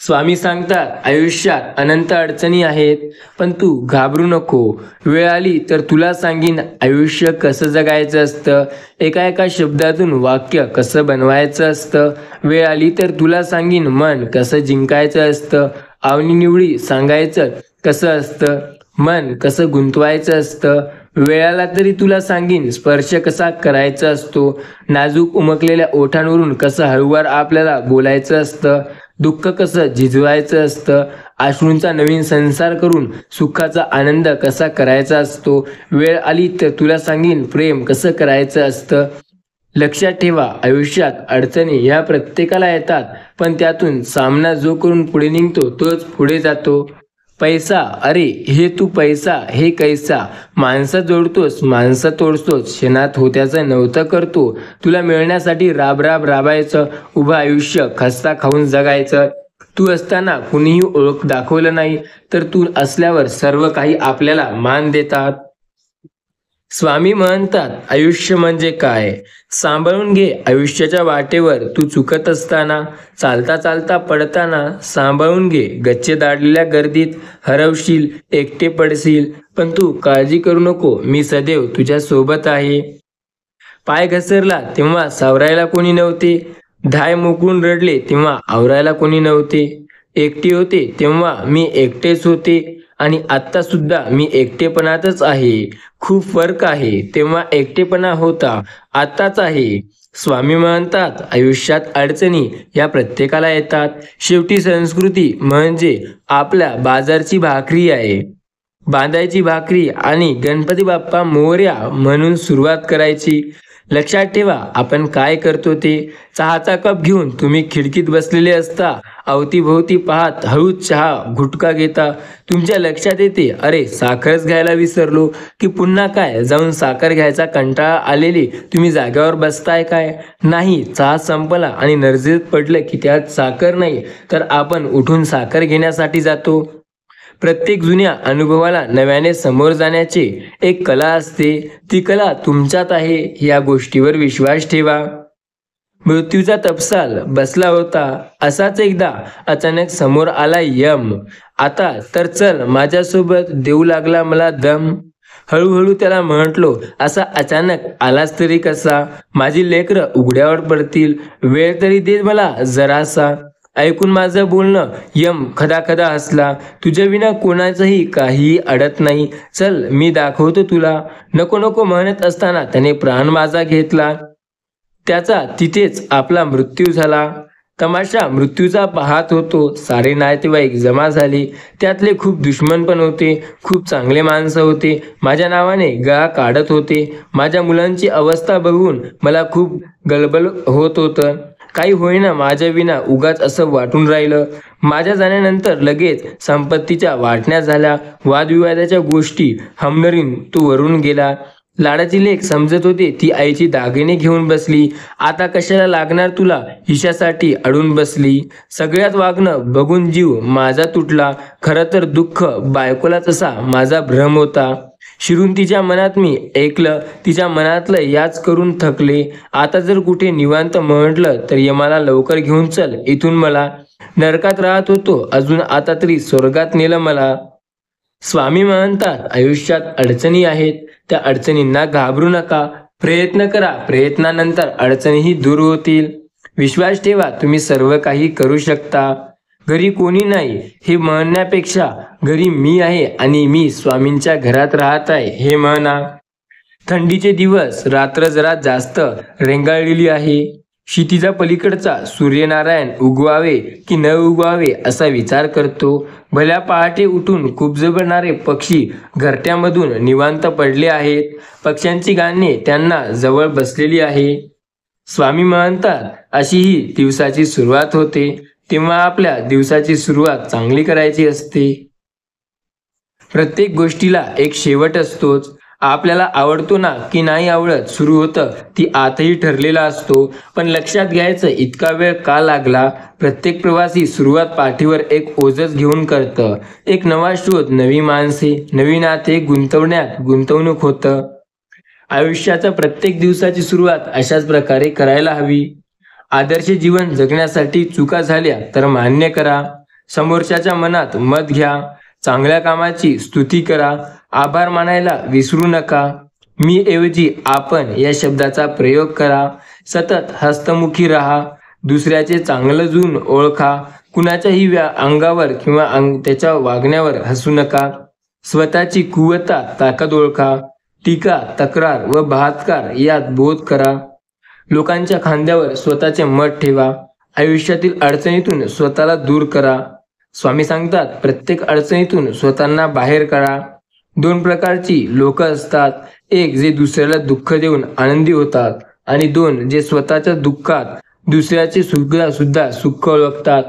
स्वामी सांगतात आयुष्यात अनंत अडचणी आहेत पण तू घाबरू नको वेळ आली तर तुला सांगीन आयुष्य कसं जगायचं असतं एका एका शब्दातून वाक्य कसं बनवायचं असतं वेळ आली तर तुला सांगीन मन कसं जिंकायचं असतं निवडी सांगायचं कसं असतं मन कसं गुंतवायचं असतं वेळाला तरी तुला सांगीन स्पर्श कसा करायचा असतो नाजूक उमकलेल्या ओठांवरून कसं हळूवार आपल्याला बोलायचं असतं दुःख कसं झिजवायचं असतं आश्रूंचा नवीन संसार करून सुखाचा आनंद कसा करायचा असतो वेळ आली तर तुला सांगीन प्रेम कसं करायचं असतं लक्षात ठेवा आयुष्यात अडचणी या प्रत्येकाला येतात पण त्यातून सामना जो करून पुढे निघतो तोच पुढे जातो पैसा अरे हे तू पैसा हे कैसा माणसं जोडतोस माणसं तोडतोस शेणात होत्याचं नव्हतं करतो तुला मिळण्यासाठी राब राब राबायचं उभं आयुष्य खस्ता खाऊन जगायचं तू असताना कुणीही ओळख दाखवलं नाही तर तू असल्यावर सर्व काही आपल्याला मान देतात स्वामी म्हणतात आयुष्य म्हणजे काय सांभाळून घे आयुष्याच्या वाटेवर तू चुकत असताना चालता चालता पडताना सांभाळून घे गच्चे दाडलेल्या गर्दीत हरवशील एकटे पडशील पण तू काळजी करू नको मी सदैव तुझ्या सोबत आहे पाय घसरला तेव्हा सावरायला कोणी नव्हते धाय मुकून रडले तेव्हा आवरायला कोणी नव्हते एकटे होते तेव्हा मी एकटेच होते आणि आता सुद्धा मी एकटेपणातच आहे खूप फरक आहे तेव्हा एकटेपणा होता आत्ताच आहे स्वामी म्हणतात आयुष्यात अडचणी या प्रत्येकाला येतात शेवटी संस्कृती म्हणजे आपल्या बाजारची भाकरी आहे बांधायची भाकरी आणि गणपती बाप्पा मोर्या म्हणून सुरुवात करायची लक्षात ठेवा आपण काय करतो ते चहाचा कप घेऊन तुम्ही खिडकीत बसलेले असता अवतीभोवती पाहत हळूच चहा घुटका घेता तुमच्या लक्षात येते अरे साखरच घ्यायला विसरलो की पुन्हा काय जाऊन साखर घ्यायचा कंटाळा आलेली तुम्ही जागेवर बसताय काय नाही चहा संपला आणि नर्जेत पडलं की त्यात साखर नाही तर आपण उठून साखर घेण्यासाठी जातो प्रत्येक जुन्या अनुभवाला नव्याने समोर जाण्याची एक कला असते ती कला तुमच्यात आहे या गोष्टीवर विश्वास ठेवा मृत्यूचा तपसाल बसला होता असाच एकदा अचानक समोर आला यम आता तर चल माझ्यासोबत देऊ लागला मला दम हळूहळू त्याला म्हटलो असा अचानक आलाच तरी कसा माझी लेकरं उघड्यावर पडतील वेळ तरी दे मला जरासा ऐकून माझं बोलणं यम खदाखदा हसला विना कोणाचंही काही अडत नाही चल मी दाखवतो तुला नको नको म्हणत असताना त्याने प्राण माझा घेतला त्याचा तिथेच आपला मृत्यू झाला तमाशा मृत्यूचा पाहत होतो सारे नातेवाईक जमा झाले त्यातले खूप दुश्मन पण होते खूप चांगले माणसं होते माझ्या नावाने गळा काढत होते माझ्या मुलांची अवस्था बघून मला खूप गलबल होत होतं काही होईना माझ्या विना उगाच असं वाटून राहिलं माझ्या जाण्यानंतर लगेच संपत्तीच्या वाटण्या झाल्या वादविवादाच्या गोष्टी हमनरीन तो वरून गेला लाडाची लेख समजत होते ती आईची दागिने घेऊन बसली आता कशाला लागणार तुला हिशासाठी अडून बसली सगळ्यात वागणं बघून जीव माझा तुटला खरं तर दुःख बायकोलाच असा माझा भ्रम होता शिरून तिच्या मनात मी ऐकलं तिच्या मनातलं याच करून थकले आता जर कुठे निवांत म्हटलं तर यमाला लवकर घेऊन चल इथून मला नरकात राहत होतो अजून आता तरी स्वर्गात नेलं मला स्वामी म्हणतात आयुष्यात अडचणी आहेत त्या अडचणींना घाबरू नका प्रयत्न करा प्रयत्नानंतर अडचणीही दूर होतील विश्वास ठेवा तुम्ही सर्व काही करू शकता घरी कोणी नाही हे म्हणण्यापेक्षा घरी मी आहे आणि मी स्वामींच्या घरात राहत आहे हे म्हणा थंडीचे दिवस रात्र जरा जास्त रेंगाळलेली आहे शितीचा पलीकडचा सूर्यनारायण उगवावे की न उगवावे असा विचार करतो भल्या पहाटे उठून खूप कुबजबणारे पक्षी घरट्यामधून निवांत पडले आहेत पक्ष्यांची गाणे त्यांना जवळ बसलेली आहे स्वामी म्हणतात अशी ही दिवसाची सुरुवात होते तेव्हा आपल्या दिवसाची सुरुवात चांगली करायची असते प्रत्येक गोष्टीला एक शेवट असतोच आपल्याला आवडतो ना की नाही आवडत सुरू होतं ती आतही ठरलेला असतो पण लक्षात घ्यायचं इतका वेळ का लागला प्रत्येक प्रवासी सुरुवात पाठीवर एक ओझच घेऊन करतं एक नवा शोध नवी माणसे नवी नाते गुंतवण्यात गुंतवणूक होतं आयुष्याचा प्रत्येक दिवसाची सुरुवात अशाच प्रकारे करायला हवी आदर्श जीवन जगण्यासाठी चुका झाल्या तर मान्य करा समोरच्याच्या मनात मत घ्या चांगल्या कामाची स्तुती करा आभार मानायला विसरू नका मी ऐवजी आपण या शब्दाचा प्रयोग करा सतत हस्तमुखी राहा दुसऱ्याचे चांगलं जून ओळखा कुणाच्याही व्या अंगावर किंवा अंग त्याच्या वागण्यावर हसू नका स्वतःची कुवता ताकद ओळखा टीका तक्रार व बहात्कार यात बोध करा लोकांच्या खांद्यावर स्वतःचे मत ठेवा आयुष्यातील अडचणीतून स्वतःला दूर करा स्वामी सांगतात प्रत्येक अडचणीतून स्वतःना बाहेर काढा दोन प्रकारची लोक असतात एक जे दुसऱ्याला दुःख देऊन आनंदी होतात आणि दोन जे स्वतःच्या दुःखात दुसऱ्याचे सुख सुद्धा सुख ओळखतात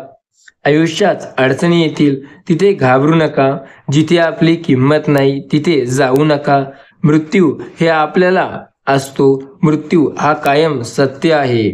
आयुष्यात अडचणी येतील तिथे घाबरू नका जिथे आपली किंमत नाही तिथे जाऊ नका मृत्यू हे आपल्याला असतो मृत्यू हा कायम सत्य आहे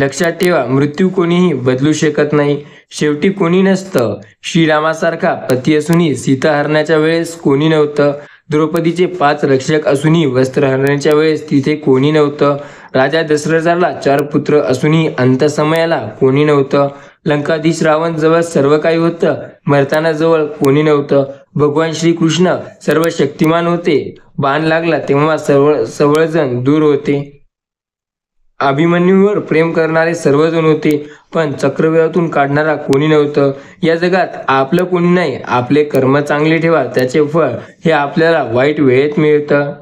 लक्षात ठेवा मृत्यू कोणीही बदलू शकत नाही शेवटी कोणी नसतं श्रीरामासारखा पती असूनही सीता हरण्याच्या वेळेस कोणी नव्हतं द्रौपदीचे पाच रक्षक असूनही वस्त्र हरण्याच्या वेळेस तिथे कोणी नव्हतं राजा दशरथाला चार पुत्र असूनही अंतसमयाला कोणी नव्हतं लंकाधीश रावण जवळ सर्व काही होतं मरताना जवळ कोणी नव्हतं भगवान श्रीकृष्ण सर्व शक्तिमान होते बाण लागला तेव्हा सर्व सर्वजण दूर होते अभिमन्यूवर प्रेम करणारे सर्वजण होते पण चक्रव्यूहातून काढणारा कोणी नव्हतं या जगात आपलं कोणी नाही आपले कर्म चांगले ठेवा त्याचे फळ हे आपल्याला वाईट वेळेत मिळतं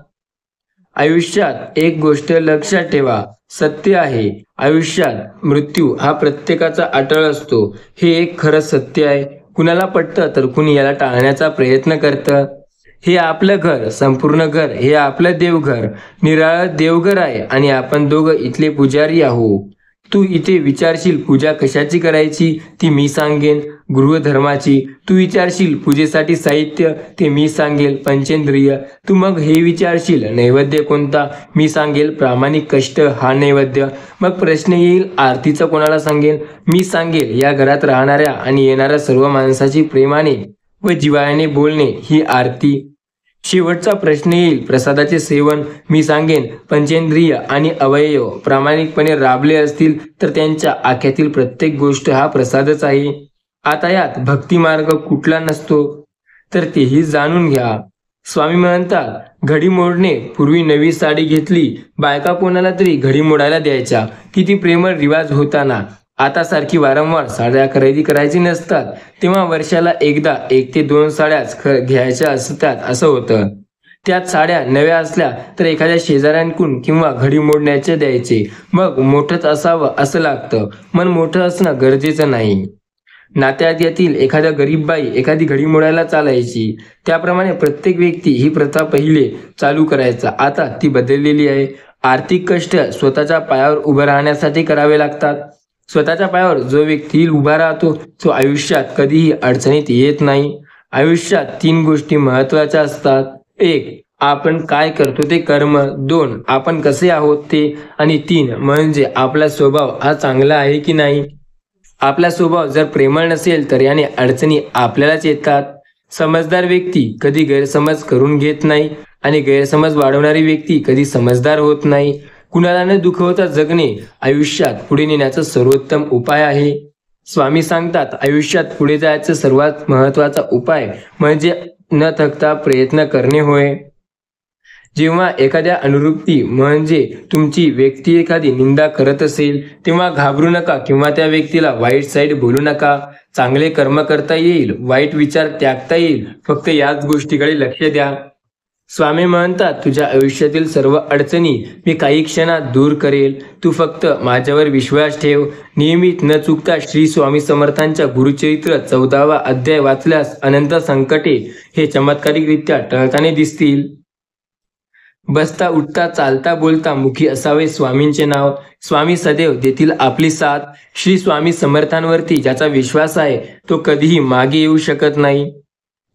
आयुष्यात एक गोष्ट लक्षात ठेवा सत्य आहे आयुष्यात मृत्यू हा प्रत्येकाचा अटळ असतो हे एक खरं सत्य आहे कुणाला पटतं तर कुणी याला टाळण्याचा प्रयत्न करतं हे आपलं घर संपूर्ण घर हे आपलं देवघर निराळ देवघर आहे आणि आपण दोघं इथले पुजारी आहो तू इथे विचारशील पूजा कशाची करायची ती मी सांगेन गृहधर्माची तू विचारशील पूजेसाठी साहित्य ते मी सांगेल पंचेंद्रिय तू मग हे विचारशील नैवेद्य कोणता मी सांगेल प्रामाणिक कष्ट हा नैवेद्य मग प्रश्न येईल आरतीचा कोणाला सांगेल मी सांगेल या घरात राहणाऱ्या आणि येणाऱ्या सर्व माणसाची प्रेमाने व जीवाने बोलणे ही आरती शेवटचा प्रश्न येईल प्रसादाचे सेवन मी सांगेन पंचेंद्रिय आणि अवयव प्रामाणिकपणे राबले असतील तर त्यांच्या आख्यातील प्रत्येक गोष्ट हा प्रसादच आहे आता यात भक्ती मार्ग कुठला नसतो तर तेही जाणून घ्या स्वामी म्हणतात घडी मोडणे पूर्वी नवी साडी घेतली बायका कोणाला तरी घडी मोडायला द्यायच्या किती प्रेमळ रिवाज होताना आता सारखी वारंवार साड्या खरेदी करायची नसतात तेव्हा वर्षाला एकदा एक ते दोन साड्याच घ्यायच्या असतात असं होतं त्यात साड्या नव्या असल्या तर एखाद्या शेजाऱ्यांकून किंवा घडी मोडण्याचे द्यायचे मग मोठंच असावं असं लागतं मन मोठं असणं गरजेचं नाही येतील एखाद्या गरीब बाई एखादी घडीमोडायला चालायची त्याप्रमाणे प्रत्येक व्यक्ती ही प्रथा पहिले चालू करायचा आता ती बदललेली आहे आर्थिक कष्ट स्वतःच्या पायावर उभं राहण्यासाठी करावे लागतात स्वतःच्या पायावर जो व्यक्ती उभा राहतो तो आयुष्यात कधीही अडचणीत येत नाही आयुष्यात तीन गोष्टी महत्त्वाच्या असतात एक आपण काय करतो ते कर्म दोन आपण कसे आहोत ते आणि तीन म्हणजे आपला स्वभाव हा चांगला आहे की नाही आपला स्वभाव जर प्रेमळ नसेल तर याने अडचणी आपल्यालाच येतात समजदार व्यक्ती कधी गैरसमज करून घेत नाही आणि गैरसमज वाढवणारी व्यक्ती कधी समजदार होत नाही कुणाला न दुखवता जगणे आयुष्यात पुढे नेण्याचा सर्वोत्तम उपाय आहे स्वामी सांगतात आयुष्यात पुढे जायचा सर्वात महत्वाचा उपाय म्हणजे न थकता प्रयत्न करणे होय जेव्हा एखाद्या अनुरूपती म्हणजे तुमची व्यक्ती एखादी निंदा करत असेल तेव्हा घाबरू नका किंवा त्या व्यक्तीला वाईट साईड बोलू नका चांगले कर्म करता येईल वाईट विचार त्यागता येईल फक्त याच गोष्टीकडे लक्ष द्या स्वामी म्हणतात तुझ्या आयुष्यातील सर्व अडचणी मी काही क्षणात दूर करेल तू फक्त माझ्यावर विश्वास ठेव नियमित न चुकता श्री स्वामी समर्थांच्या गुरुचरित्र चौदावा अध्याय वाचल्यास अनंत संकटे हे चमत्कारिकरित्या टळताने दिसतील बसता उठता चालता बोलता मुखी असावे स्वामींचे नाव स्वामी सदैव देतील आपली साथ श्री स्वामी समर्थांवरती ज्याचा विश्वास आहे तो कधीही मागे येऊ शकत नाही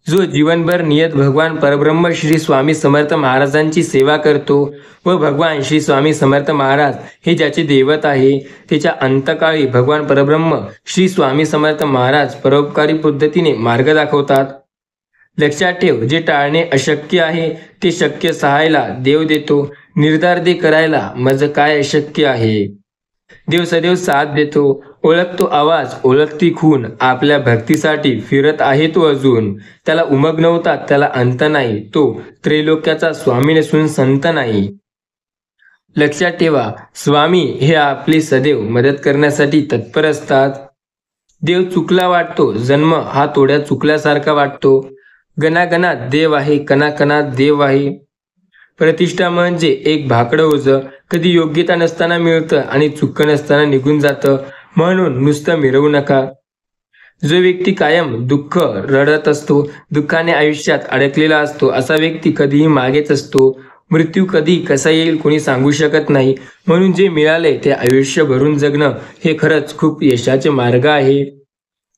जो जीवनभर नियत भगवान परब्रह्म श्री स्वामी समर्थ महाराजांची सेवा करतो व भगवान श्री स्वामी समर्थ महाराज हे ज्याचे दैवत आहे त्याच्या अंतकाळी भगवान परब्रह्म श्री स्वामी समर्थ महाराज परोपकारी पद्धतीने मार्ग दाखवतात लक्षात ठेव जे टाळणे अशक्य आहे ते शक्य सहायला देव देतो निर्धार दे करायला माझं काय अशक्य आहे देव सदैव साथ देतो ओळखतो आवाज ओळखती खून आपल्या भक्तीसाठी फिरत आहे तो अजून त्याला उमग नव्हता त्याला अंत नाही तो त्रैलोक्याचा स्वामी नसून संत नाही लक्षात ठेवा स्वामी हे आपली सदैव मदत करण्यासाठी तत्पर असतात देव चुकला वाटतो जन्म हा तोड्या चुकल्यासारखा वाटतो गणागणात देव आहे कणाकणात देव आहे प्रतिष्ठा म्हणजे एक भाकडं होत कधी योग्यता नसताना मिळतं आणि चुक नसताना निघून जातं म्हणून नुसतं मिरवू नका जो व्यक्ती कायम दुःख रडत असतो दुःखाने आयुष्यात अडकलेला असतो असा व्यक्ती कधीही मागेच असतो मृत्यू कधी कसा येईल कोणी सांगू शकत नाही म्हणून जे मिळाले ते आयुष्य भरून जगणं हे खरंच खूप यशाचे मार्ग आहे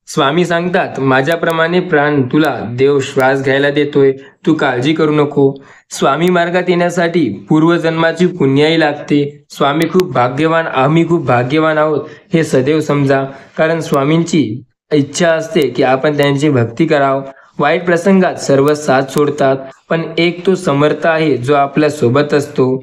स्वामी सांगतात माझ्याप्रमाणे प्राण तुला देव श्वास घ्यायला देतोय तू काळजी करू नको स्वामी मार्गात येण्यासाठी पूर्वजन्माची पुण्याई लागते स्वामी खूप भाग्यवान आम्ही खूप भाग्यवान आहोत हे सदैव समजा कारण स्वामींची इच्छा असते की आपण त्यांची भक्ती करावं वाईट प्रसंगात सर्व साथ सोडतात पण एक तो समर्थ आहे जो आपल्या सोबत असतो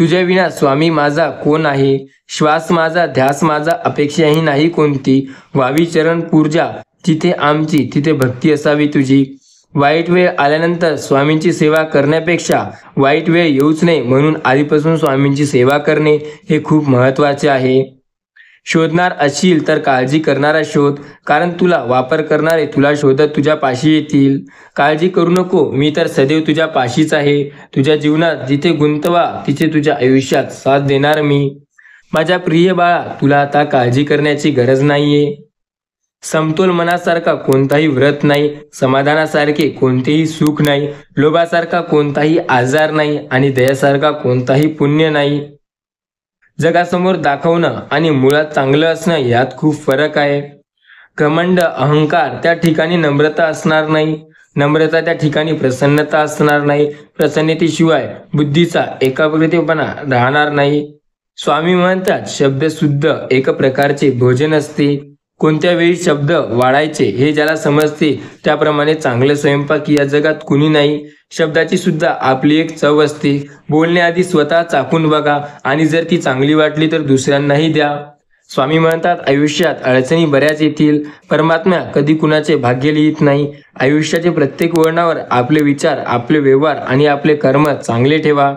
विना स्वामी माझा कोण आहे श्वास माझा ध्यास माझा अपेक्षाही नाही कोणती वावी चरण पूर्जा जिथे आमची तिथे भक्ती असावी तुझी वाईट वेळ आल्यानंतर स्वामींची सेवा करण्यापेक्षा वाईट वेळ येऊच नये म्हणून आधीपासून स्वामींची सेवा करणे हे खूप महत्त्वाचे आहे शोधणार असील तर काळजी करणारा शोध कारण तुला वापर करणारे तुला शोधत तुझ्या पाशी येतील काळजी करू नको मी तर सदैव तुझ्या पाशीच आहे तुझ्या जीवनात जिथे गुंतवा तिथे तुझ्या आयुष्यात साथ देणार मी माझ्या प्रिय बाळा तुला आता काळजी करण्याची गरज नाहीये समतोल मनासारखा कोणताही व्रत नाही समाधानासारखे कोणतेही सुख नाही लोभासारखा कोणताही आजार नाही आणि दयासारखा कोणताही पुण्य नाही जगासमोर दाखवणं आणि मुळात चांगलं असणं यात खूप फरक आहे कमंड अहंकार त्या ठिकाणी नम्रता असणार नाही नम्रता त्या ठिकाणी प्रसन्नता असणार नाही प्रसन्नतेशिवाय बुद्धीचा एकाग्रतेपणा राहणार नाही स्वामी म्हणतात शुद्ध एक प्रकारचे भोजन असते कोणत्या वेळी शब्द वाढायचे हे ज्याला समजते त्याप्रमाणे चांगलं स्वयंपाक या जगात कुणी नाही शब्दाची सुद्धा आपली एक चव असते बोलण्याआधी स्वतः चाकून बघा आणि जर ती चांगली वाटली तर दुसऱ्यांनाही द्या स्वामी म्हणतात आयुष्यात अडचणी बऱ्याच येतील परमात्मा कधी कुणाचे भाग्य लिहित नाही आयुष्याचे प्रत्येक वळणावर आपले विचार आपले व्यवहार आणि आपले कर्म चांगले ठेवा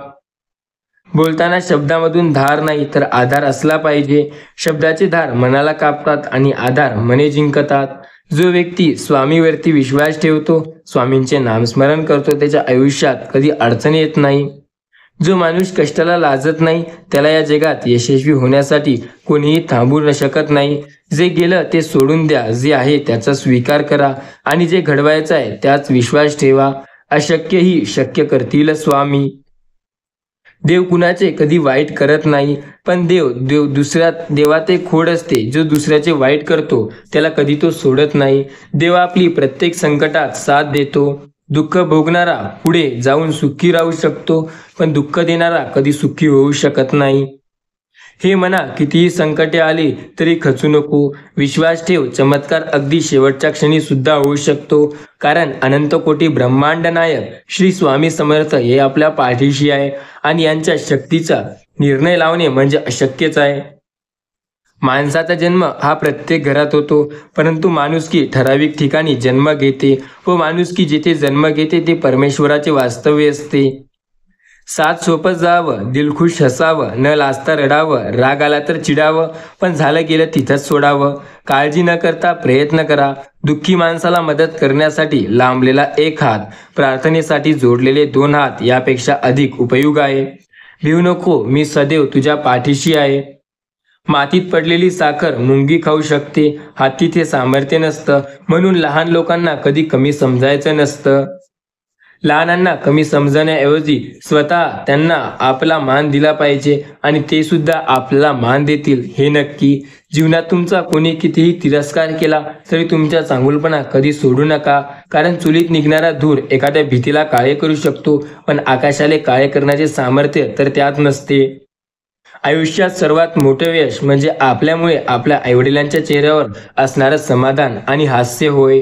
बोलताना शब्दामधून धार नाही तर आधार असला पाहिजे शब्दाचे धार मनाला कापतात आणि आधार मने जिंकतात जो व्यक्ती स्वामीवरती विश्वास ठेवतो स्वामींचे नामस्मरण करतो त्याच्या आयुष्यात कधी अडचण येत नाही जो माणूस कष्टाला लाजत नाही त्याला या जगात यशस्वी होण्यासाठी कोणीही थांबू न शकत नाही जे गेलं ते सोडून द्या जे आहे त्याचा स्वीकार करा आणि जे घडवायचं आहे त्याच विश्वास ठेवा अशक्यही शक्य करतील स्वामी देव कुणाचे कधी वाईट करत नाही पण देव देव दुसऱ्या देवाते खोड असते जो दुसऱ्याचे वाईट करतो त्याला कधी तो सोडत नाही देव आपली प्रत्येक संकटात साथ देतो दुःख भोगणारा पुढे जाऊन सुखी राहू शकतो पण दुःख देणारा कधी सुखी होऊ शकत नाही हे म्हणा कितीही संकटे आले तरी खचू नको विश्वास ठेव चमत्कार अगदी शेवटच्या क्षणी सुद्धा होऊ शकतो कारण अनंतकोटी ब्रह्मांड नायक श्री स्वामी समर्थ हे आपल्या पाठीशी आहे आणि यांच्या शक्तीचा निर्णय लावणे म्हणजे अशक्यच आहे माणसाचा जन्म हा प्रत्येक घरात होतो परंतु माणुसकी ठराविक ठिकाणी जन्म घेते व माणुसकी जिथे जन्म घेते ते परमेश्वराचे वास्तव्य असते सात सोपत जावं दिलखुश हसावं न लाजता रडावं राग आला तर चिडावं पण झालं गेलं तिथंच सोडावं काळजी न करता प्रयत्न करा दुःखी माणसाला मदत करण्यासाठी लांबलेला एक हात प्रार्थनेसाठी जोडलेले दोन हात यापेक्षा अधिक उपयोग आहे भिऊ नको मी सदैव तुझ्या पाठीशी आहे मातीत पडलेली साखर मुंगी खाऊ शकते हाती ते सामर्थ्य नसतं म्हणून लहान लोकांना कधी कमी समजायचं नसतं लहानांना कमी समजण्याऐवजी स्वतः त्यांना आपला मान दिला पाहिजे आणि ते सुद्धा आपला मान देतील हे नक्की जीवनात तुमचा कोणी कितीही तिरस्कार केला तरी तुमचा चांगुलपणा कधी सोडू नका कारण चुलीत निघणारा धूर एखाद्या भीतीला काळे करू शकतो पण आकाशाले काळे करण्याचे सामर्थ्य तर त्यात नसते आयुष्यात सर्वात मोठे यश म्हणजे आपल्यामुळे आपल्या आईवडिलांच्या चेहऱ्यावर असणारं समाधान आणि हास्य होय